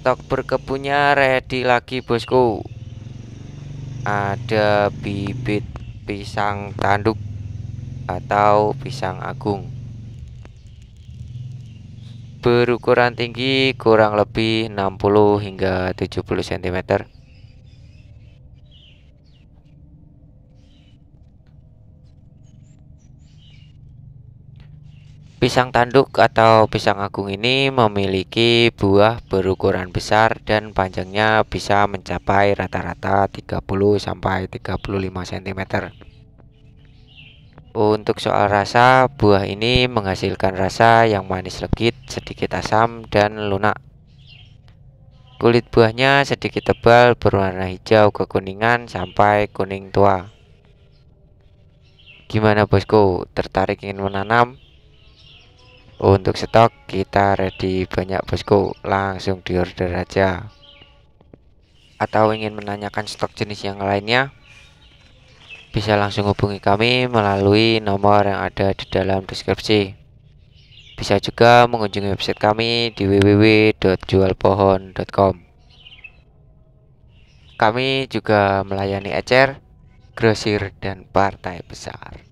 Stok berkebunnya ready lagi bosku Ada bibit pisang tanduk Atau pisang agung Berukuran tinggi kurang lebih 60 hingga 70 cm Pisang tanduk atau pisang agung ini memiliki buah berukuran besar dan panjangnya bisa mencapai rata-rata 30 35 cm. Untuk soal rasa, buah ini menghasilkan rasa yang manis legit, sedikit asam dan lunak. Kulit buahnya sedikit tebal berwarna hijau kekuningan sampai kuning tua. Gimana bosku, tertarik ingin menanam? untuk stok kita ready banyak bosku langsung di order aja atau ingin menanyakan stok jenis yang lainnya bisa langsung hubungi kami melalui nomor yang ada di dalam deskripsi bisa juga mengunjungi website kami di www.jualpohon.com kami juga melayani ecer grosir dan partai besar